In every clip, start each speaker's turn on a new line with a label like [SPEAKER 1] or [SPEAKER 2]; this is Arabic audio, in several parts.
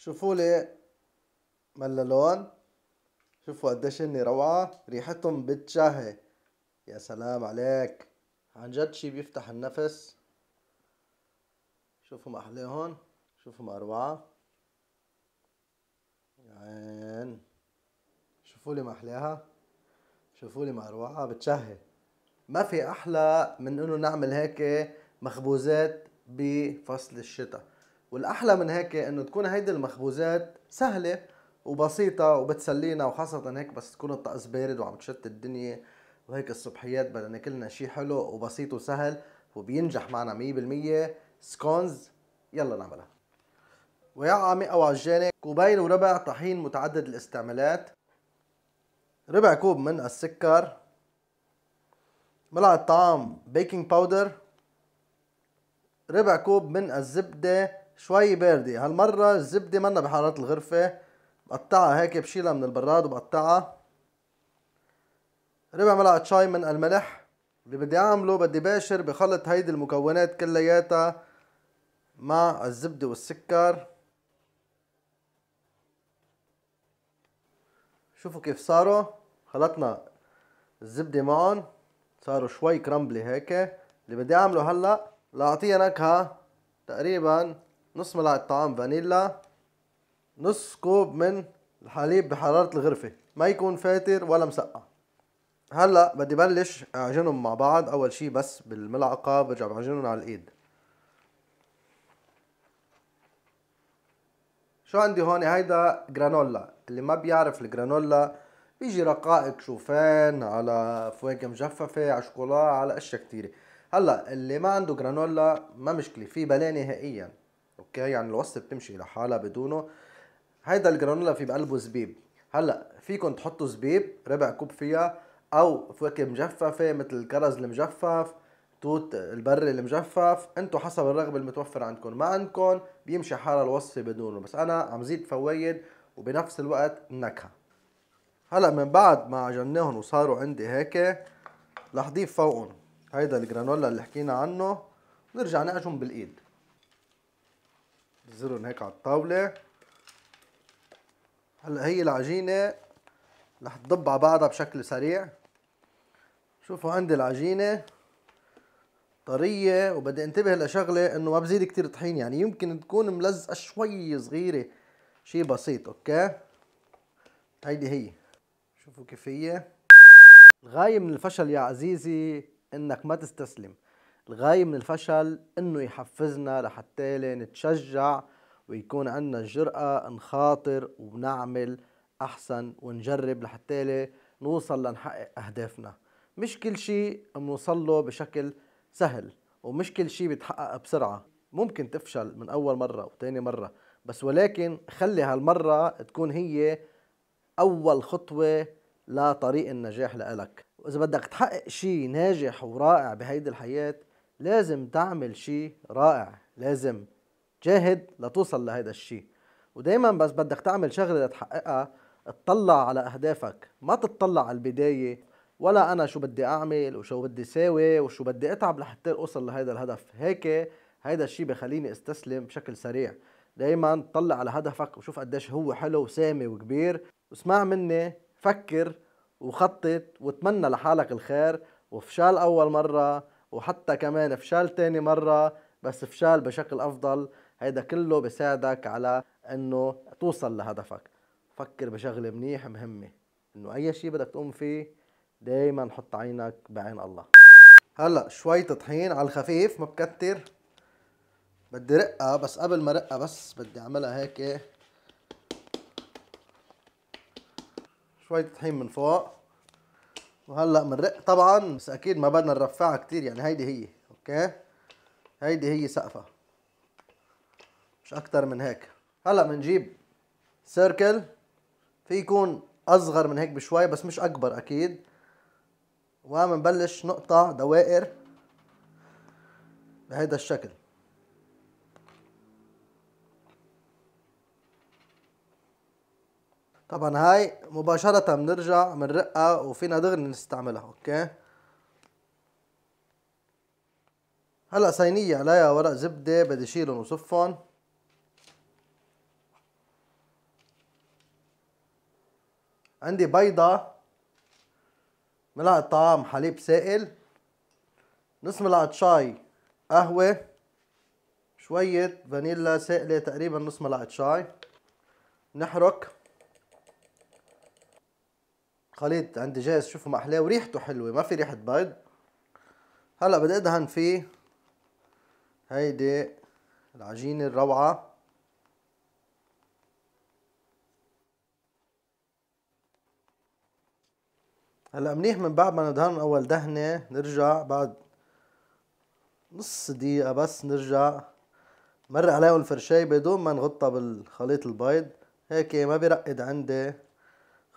[SPEAKER 1] شوفوا لي مللون شوفوا قديش هني روعة ريحتهم بتشهي يا سلام عليك عن جد شي بيفتح النفس شوفوا ما أحليهم شوفوا ما أروعة عين شوفوا لي ما أحلاها شوفوا لي ما اروعة بتشهي ما في أحلى من إنه نعمل هيك مخبوزات بفصل الشتاء والاحلى من هيك انه تكون هيدي المخبوزات سهله وبسيطه وبتسلينا وخاصه هيك بس تكون الطقس بارد وعم تشت الدنيا وهيك الصبحيات بدنا ناكلنا شيء حلو وبسيط وسهل وبينجح معنا 100% سكونز يلا نعملها ويا عمي او عجانه كوبين وربع طحين متعدد الاستعمالات ربع كوب من السكر ملعقة طعام بيكنج باودر ربع كوب من الزبدة شوي باردة هالمرة الزبدة منا بحرارة الغرفة بقطعها هيك بشيلها من البراد وبقطعها ربع ملعقة شاي من الملح اللي بدي اعمله بدي باشر بخلط هيدي المكونات كلياتها مع الزبدة والسكر شوفوا كيف صاروا خلطنا الزبدة معهم صاروا شوي كرمبلي هيك اللي بدي اعمله هلا لاعطيها نكهة تقريبا نص ملعقة طعام فانيلا نص كوب من الحليب بحرارة الغرفة ما يكون فاتر ولا مسقع هلا بدي بلش اعجنهم مع بعض اول شي بس بالملعقة برجع بعجنهم على الايد شو عندي هون هيدا جرانولا اللي ما بيعرف الجرانولا بيجي رقائق شوفان على فواكه مجففة على شوكولا على اشياء كتيرة هلا اللي ما عنده جرانولا ما مشكلة في بلاء نهائيا اوكي يعني الوصفه بتمشي لحالها بدونه هيدا الجرانولا في بقلبه زبيب هلا فيكم تحطوا زبيب ربع كوب فيها او فواكه مجففه مثل الكرز المجفف توت البري المجفف انتو حسب الرغبه المتوفره عندكم ما عندكم بيمشي حالها الوصفه بدونه بس انا عم زيد فوايد وبنفس الوقت نكهه هلا من بعد ما عجنناهم وصاروا عندي هيك رح ضيف فوقهم هيدا الجرانولا اللي حكينا عنه نرجع نعجن بالايد نزلهم هيك على الطاولة هلا هي العجينة رح تضب على بعضها بشكل سريع شوفوا عندي العجينة طرية وبدي انتبه لشغلة انه ما بزيد كتير طحين يعني يمكن تكون ملزقة شوي صغيرة شي بسيط اوكي هيدي هي شوفوا كيف هي الغاية من الفشل يا عزيزي انك ما تستسلم الغاية من الفشل انه يحفزنا لحتى نتشجع ويكون عندنا الجرأة نخاطر ونعمل احسن ونجرب لحتى نوصل لنحقق اهدافنا مش كل شيء بنوصل له بشكل سهل ومش كل شيء بيتحقق بسرعة ممكن تفشل من اول مرة وتاني مرة بس ولكن خلي هالمرة تكون هي اول خطوة لطريق النجاح لإلك وإذا بدك تحقق شيء ناجح ورائع بهيدي الحياة لازم تعمل شيء رائع لازم جاهد لتوصل لهذا الشيء ودايما بس بدك تعمل شغله لتحققها اطلع على اهدافك ما تطلع على البدايه ولا انا شو بدي اعمل وشو بدي ساوي وشو بدي اتعب لحتى اوصل لهذا الهدف هيك هيدا الشيء بخليني استسلم بشكل سريع دايما طلع على هدفك وشوف قديش هو حلو وسامي وكبير واسمع مني فكر وخطط وتمنى لحالك الخير وفشال اول مره وحتى كمان فشال تاني مرة بس فشال بشكل أفضل هيدا كله بيساعدك على إنه توصل لهدفك فكر بشغلة منيح مهمة إنه أي شيء بدك تقوم فيه دايما حط عينك بعين الله هلا شوية طحين على الخفيف ما بكتر بدي رقة بس قبل ما رقة بس بدي اعملها هيك شوية طحين من فوق وهلا بنرق طبعا بس اكيد ما بدنا نرفعها كتير يعني هيدي هي اوكي هيدي هي سقفها مش اكتر من هيك هلا بنجيب سيركل في يكون اصغر من هيك بشوي بس مش اكبر اكيد وبنبلش نقطع دوائر بهيدا الشكل طبعا هاي مباشرة بنرجع بنرقها وفينا دغري نستعملها اوكي هلا صينية عليها ورق زبدة بدي شيلهم وصفهم عندي بيضة ملعقة طعام حليب سائل نص ملعقة شاي قهوة شوية فانيلا سائلة تقريبا نص ملعقة شاي نحرك خليط عندي جاهز شوفوا احلاه وريحته حلوة ما في ريحة بيض هلا بدي ادهن فيه هيدي العجينة الروعة هلا منيح من بعد ما ندهن اول دهنة نرجع بعد نص دقيقة بس نرجع مرق عليهم الفرشاي بدون ما نغطى بالخليط البيض هيك ما بيرقد عندي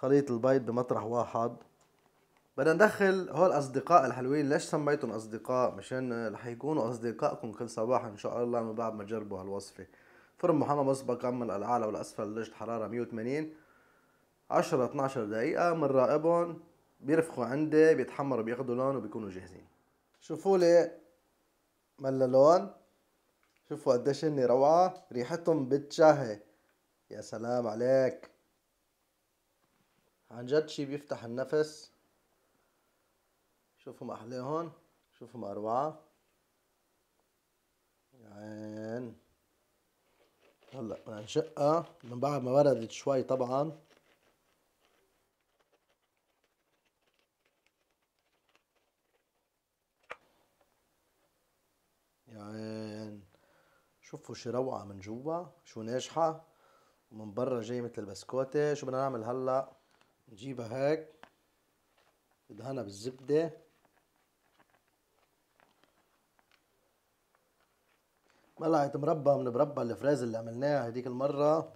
[SPEAKER 1] خليط البيض بمطرح واحد بدنا ندخل هول اصدقاء الحلوين ليش سميتهم اصدقاء مشان رح يكونوا اصدقائكم كل صباح ان شاء الله من بعد ما تجربوا هالوصفه فرن محمى مسبقا من الاعلى والاسفل درجه الحراره 180 10 12 دقيقه بنراقبهم بيرفقوا عندي بيتحمروا بياخذوا لون وبيكونوا جاهزين شوفوا لي ملا لون شوفوا قديش هن روعه ريحتهم بتشهي يا سلام عليك عن جد شي بيفتح النفس شوفهم هون شوفهم أروعة عين هلا بدنا نشقها من بعد ما بردت شوي طبعا عين شوفوا شو روعة من جوا شو ناجحة ومن برا جاي مثل البسكوتة شو بدنا نعمل هلأ نجيبها هيك ندهنها بالزبدة ملعقة مربى من مربى الفريز اللي عملناها هديك المرة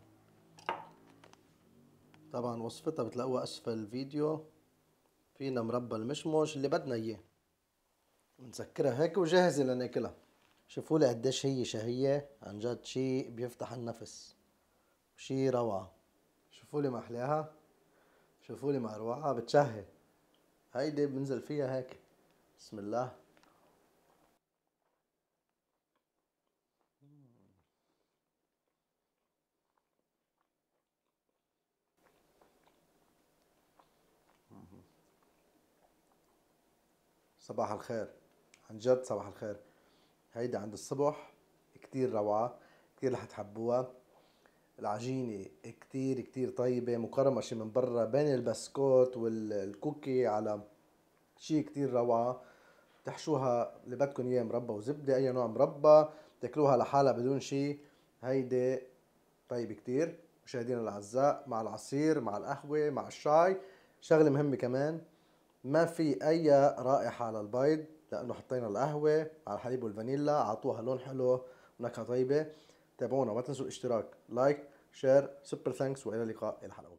[SPEAKER 1] طبعا وصفتها بتلاقوها اسفل الفيديو فينا مربى المشمش اللي بدنا اياه بنسكرها هيك وجاهزة لناكلها شوفوا لي قديش هي شهية عن جد شيء بيفتح النفس شيء روعة شوفوا لي ما احلاها شوفوا لي مروعه بتشهي هيدي بنزل فيها هيك بسم الله صباح الخير عن جد صباح الخير هيدي عند الصبح كتير روعة كتير رح تحبوها العجينة كتير كتير طيبة مقرمشة من برا بين البسكوت والكوكي على شي كتير روعة تحشوها اللي بدكم اياه مربى وزبدة اي نوع مربى تاكلوها لحالها بدون شي هيدي طيبة كتير مشاهدينا الاعزاء مع العصير مع القهوة مع الشاي شغلة مهمة كمان ما في اي رائحة على البيض لانه حطينا القهوة على الحليب والفانيلا عطوها لون حلو ونكهة طيبة تابعونا وما تنسوا الاشتراك لايك شير سوبر ثانكس والى اللقاء الحلقه